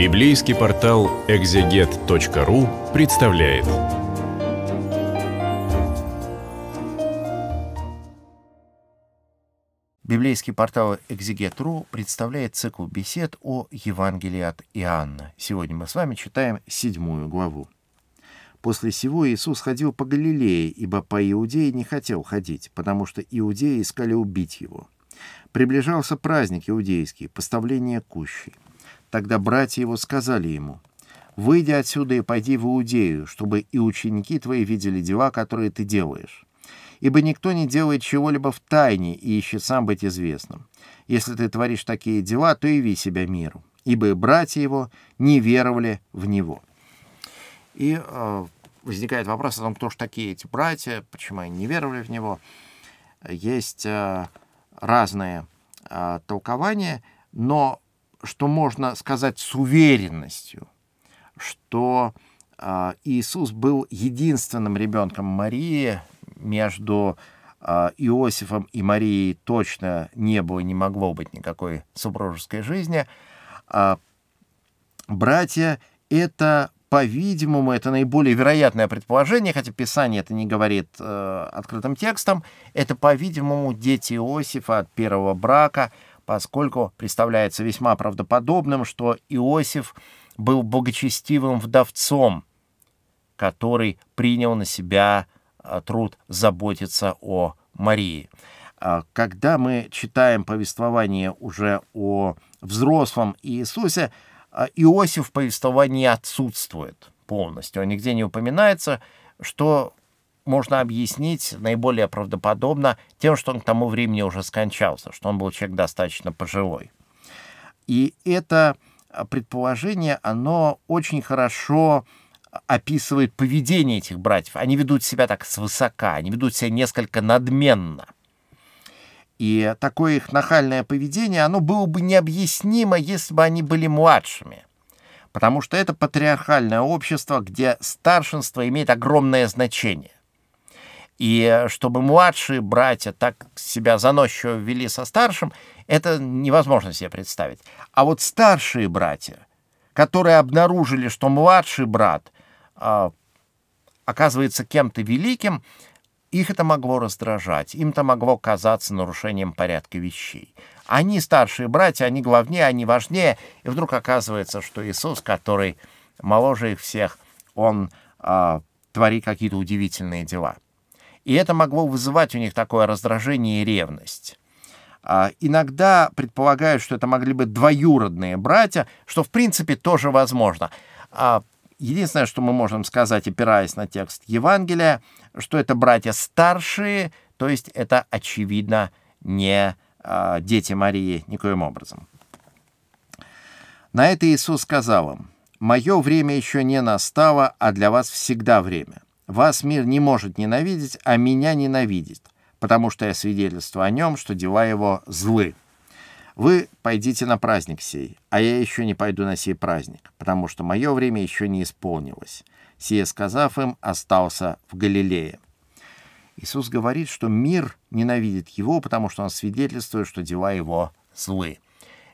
Библейский портал экзегет.ру представляет. Библейский портал экзегет.ру представляет цикл бесед о Евангелии от Иоанна. Сегодня мы с вами читаем седьмую главу. После сего Иисус ходил по Галилее, ибо по Иудее не хотел ходить, потому что иудеи искали убить его. Приближался праздник иудейский, поставление кущей. Тогда братья его сказали ему, «Выйди отсюда и пойди в Иудею, чтобы и ученики твои видели дела, которые ты делаешь. Ибо никто не делает чего-либо в тайне и ищет сам быть известным. Если ты творишь такие дела, то иви себя миру, ибо и братья его не веровали в него». И э, возникает вопрос о том, кто же такие эти братья, почему они не веровали в него. Есть э, разные э, толкования, но что можно сказать с уверенностью, что а, Иисус был единственным ребенком Марии между а, Иосифом и Марией точно не было, не могло быть никакой супружеской жизни. А, братья — это, по-видимому, это наиболее вероятное предположение, хотя Писание это не говорит э, открытым текстом, это, по-видимому, дети Иосифа от первого брака — поскольку представляется весьма правдоподобным, что Иосиф был благочестивым вдовцом, который принял на себя а, труд заботиться о Марии. А, когда мы читаем повествование уже о взрослом Иисусе, а, Иосиф в повествовании отсутствует полностью. Он нигде не упоминается, что можно объяснить наиболее правдоподобно тем, что он к тому времени уже скончался, что он был человек достаточно пожилой. И это а, предположение, оно очень хорошо а, описывает поведение этих братьев. Они ведут себя так свысока, они ведут себя несколько надменно. И такое их нахальное поведение, оно было бы необъяснимо, если бы они были младшими. Потому что это патриархальное общество, где старшинство имеет огромное значение. И э, чтобы младшие братья так себя заносчиво вели со старшим, это невозможно себе представить. А вот старшие братья, которые обнаружили, что младший брат э, оказывается кем-то великим, их это могло раздражать, им это могло казаться нарушением порядка вещей. Они старшие братья, они главнее, они важнее, и вдруг оказывается, что Иисус, который моложе их всех, он э, творит какие-то удивительные дела. И это могло вызывать у них такое раздражение и ревность. А, иногда предполагают, что это могли быть двоюродные братья, что в принципе тоже возможно. А, единственное, что мы можем сказать, опираясь на текст Евангелия, что это братья старшие, то есть это, очевидно, не а, дети Марии никоим образом. На это Иисус сказал им, «Мое время еще не настало, а для вас всегда время. Вас мир не может ненавидеть, а меня ненавидит, потому что я свидетельствую о нем, что дела его злы. Вы пойдите на праздник сей, а я еще не пойду на сей праздник, потому что мое время еще не исполнилось. Сие сказав им, остался в Галилее. Иисус говорит, что мир ненавидит его, потому что он свидетельствует, что дела его злы.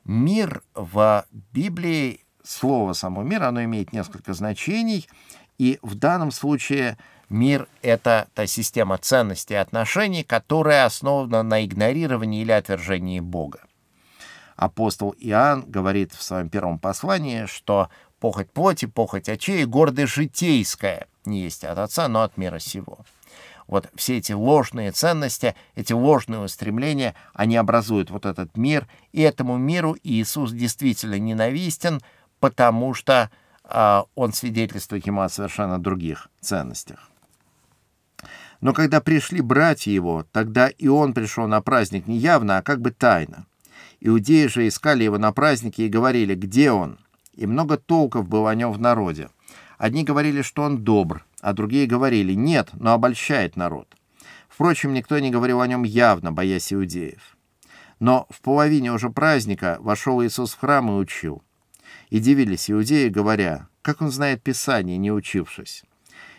Мир в Библии, слово само мир, оно имеет несколько значений, и в данном случае мир — это та система ценностей и отношений, которая основана на игнорировании или отвержении Бога. Апостол Иоанн говорит в своем первом послании, что похоть плоти, похоть очей, гордость житейская не есть от отца, но от мира сего. Вот все эти ложные ценности, эти ложные устремления, они образуют вот этот мир, и этому миру Иисус действительно ненавистен, потому что а, он свидетельствует ему о совершенно других ценностях. Но когда пришли братья его, тогда и он пришел на праздник не явно, а как бы тайно. Иудеи же искали его на празднике и говорили, где он? И много толков было о нем в народе. Одни говорили, что он добр, а другие говорили, нет, но обольщает народ. Впрочем, никто не говорил о нем явно, боясь иудеев. Но в половине уже праздника вошел Иисус в храм и учил. И дивились иудеи, говоря, как он знает Писание, не учившись.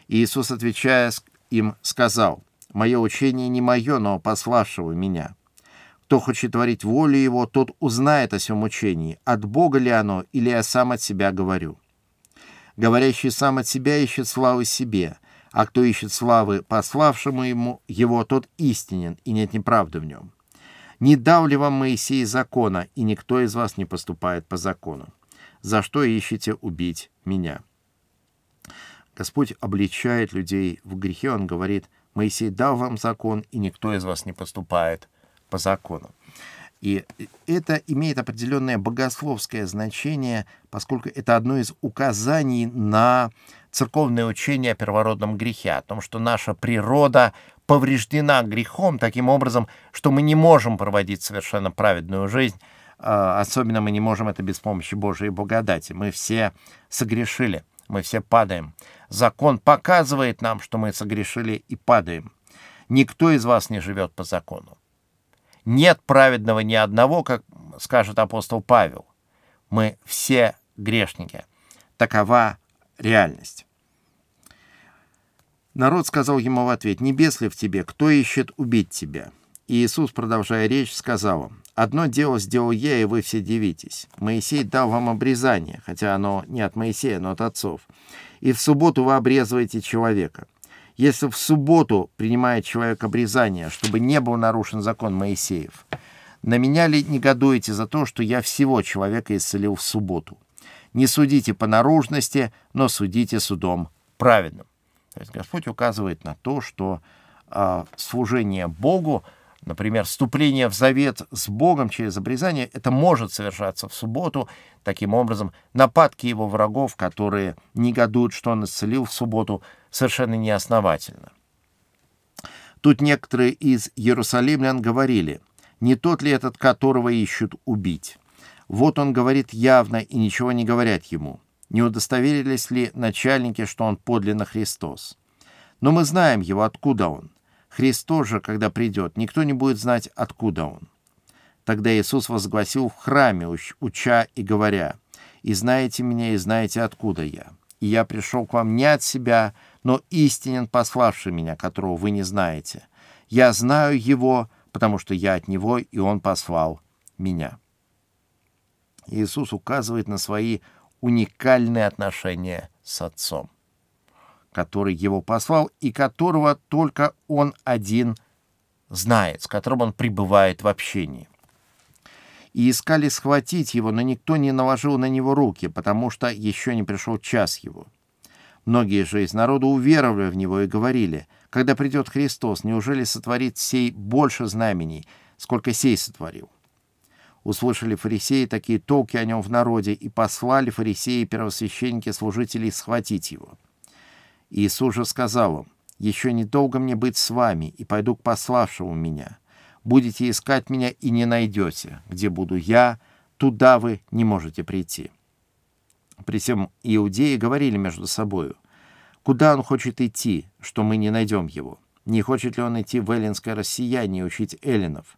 И Иисус, отвечая им, сказал, «Мое учение не мое, но пославшего меня. Кто хочет творить волю его, тот узнает о сем учении, от Бога ли оно, или я сам от себя говорю. Говорящий сам от себя ищет славы себе, а кто ищет славы пославшему ему, его тот истинен, и нет неправды в нем». Не дал ли вам Моисей закона, и никто из вас не поступает по закону? за что ищете убить меня». Господь обличает людей в грехе. Он говорит, «Моисей дал вам закон, и никто из вас не поступает по закону». И это имеет определенное богословское значение, поскольку это одно из указаний на церковное учение о первородном грехе, о том, что наша природа повреждена грехом таким образом, что мы не можем проводить совершенно праведную жизнь, а, особенно мы не можем это без помощи Божией благодати. Мы все согрешили, мы все падаем. Закон показывает нам, что мы согрешили и падаем. Никто из вас не живет по закону. Нет праведного ни одного, как скажет апостол Павел. Мы все грешники. Такова реальность. Народ сказал ему в ответ, «Небес ли в тебе? Кто ищет убить тебя?» И Иисус, продолжая речь, сказал им, Одно дело сделал я, и вы все дивитесь. Моисей дал вам обрезание, хотя оно не от Моисея, но от отцов. И в субботу вы обрезываете человека. Если в субботу принимает человек обрезание, чтобы не был нарушен закон Моисеев, на меня ли негодуете за то, что я всего человека исцелил в субботу? Не судите по наружности, но судите судом праведным. То есть Господь указывает на то, что э, служение Богу — Например, вступление в завет с Богом через обрезание, это может совершаться в субботу. Таким образом, нападки его врагов, которые негодуют, что он исцелил в субботу, совершенно неосновательно. Тут некоторые из иерусалимлян говорили, не тот ли этот, которого ищут убить? Вот он говорит явно и ничего не говорят ему. Не удостоверились ли начальники, что он подлинно Христос? Но мы знаем его, откуда он. Христос же, когда придет, никто не будет знать, откуда Он. Тогда Иисус возгласил в храме, уча и говоря, «И знаете меня, и знаете, откуда я. И я пришел к вам не от себя, но истинен пославший меня, которого вы не знаете. Я знаю его, потому что я от него, и он послал меня». Иисус указывает на свои уникальные отношения с Отцом который его послал и которого только он один знает, с которым он пребывает в общении. И искали схватить его, но никто не наложил на него руки, потому что еще не пришел час его. Многие же из народа уверовали в него и говорили, когда придет Христос, неужели сотворит сей больше знамений, сколько сей сотворил? Услышали фарисеи такие толки о нем в народе и послали фарисеи и первосвященники служителей схватить его. Иисус же сказал им, «Еще недолго мне быть с вами, и пойду к пославшему меня. Будете искать меня и не найдете. Где буду я, туда вы не можете прийти». При всем иудеи говорили между собою, «Куда он хочет идти, что мы не найдем его? Не хочет ли он идти в эллинское россияние и учить эллинов?»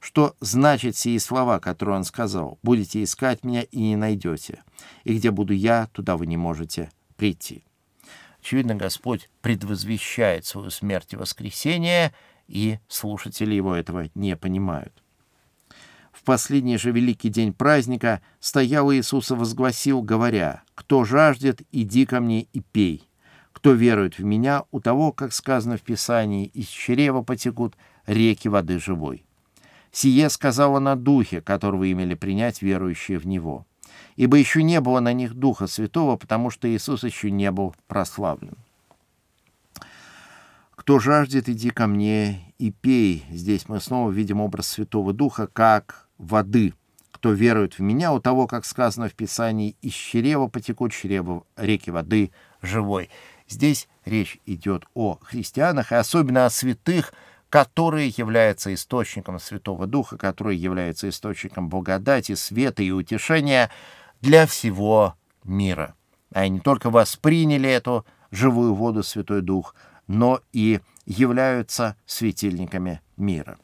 Что значит сие слова, которые он сказал? «Будете искать меня и не найдете, и где буду я, туда вы не можете прийти». Очевидно, Господь предвозвещает свою смерть и воскресение, и слушатели его этого не понимают. В последний же великий день праздника стоял Иисус и возгласил, говоря, «Кто жаждет, иди ко мне и пей. Кто верует в меня, у того, как сказано в Писании, из чрева потекут реки воды живой». Сие сказала на духе, которого имели принять верующие в него ибо еще не было на них Духа Святого, потому что Иисус еще не был прославлен. «Кто жаждет, иди ко мне и пей». Здесь мы снова видим образ Святого Духа как воды. «Кто верует в меня, у того, как сказано в Писании, из чрева потекут чрева реки воды живой». Здесь речь идет о христианах и особенно о святых, который является источником Святого Духа, который является источником благодати, света и утешения для всего мира. Они не только восприняли эту живую воду Святой Дух, но и являются светильниками мира.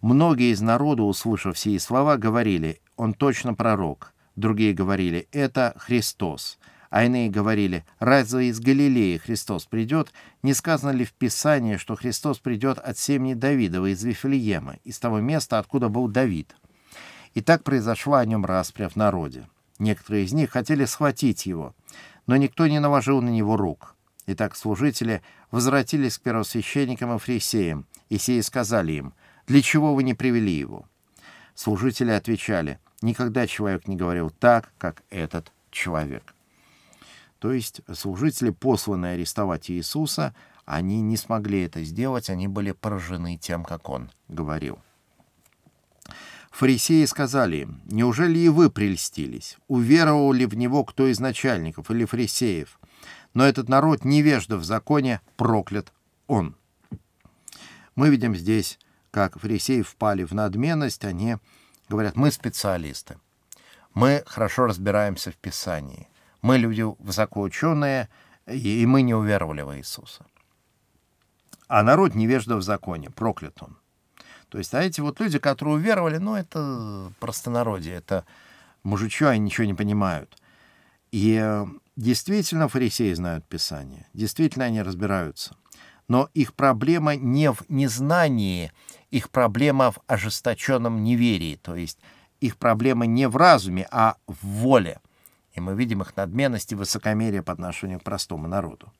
Многие из народа, услышав все слова, говорили, он точно пророк. Другие говорили, это Христос. А иные говорили, разве из Галилеи Христос придет? Не сказано ли в Писании, что Христос придет от семьи Давидова из Вифлеема, из того места, откуда был Давид? И так произошла о нем распря в народе. Некоторые из них хотели схватить его, но никто не наложил на него рук. Итак, служители возвратились к первосвященникам и фрисеям, и сии сказали им, «Для чего вы не привели его?» Служители отвечали, «Никогда человек не говорил так, как этот человек». То есть служители, посланные арестовать Иисуса, они не смогли это сделать, они были поражены тем, как он говорил. Фарисеи сказали им, «Неужели и вы прельстились? Уверовал ли в него кто из начальников или фарисеев? Но этот народ невежда в законе, проклят он». Мы видим здесь, как фарисеи впали в надменность, они говорят, «Мы специалисты, мы хорошо разбираемся в Писании». Мы люди высокоученые, и мы не уверовали в Иисуса. А народ невежда в законе, проклят он. То есть, а эти вот люди, которые уверовали, ну, это простонародье, это мужичье, они ничего не понимают. И э, действительно фарисеи знают Писание, действительно они разбираются. Но их проблема не в незнании, их проблема в ожесточенном неверии, то есть их проблема не в разуме, а в воле и мы видим их надменность и высокомерие по отношению к простому народу.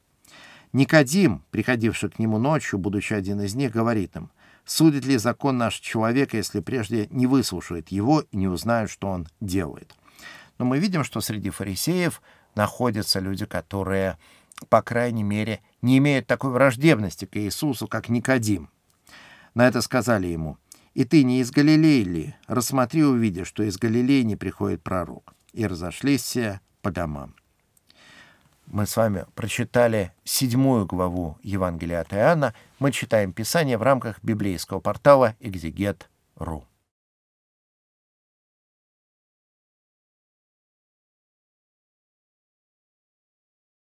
Никодим, приходивший к нему ночью, будучи один из них, говорит им, «Судит ли закон наш человек, если прежде не выслушает его и не узнают, что он делает?» Но мы видим, что среди фарисеев находятся люди, которые, по крайней мере, не имеют такой враждебности к Иисусу, как Никодим. На это сказали ему, «И ты не из Галилеи ли? Рассмотри, увидишь, что из Галилеи не приходит пророк» и разошлись все э, по домам. Мы с вами прочитали седьмую главу Евангелия от Иоанна. Мы читаем Писание в рамках библейского портала «Экзегет.ру».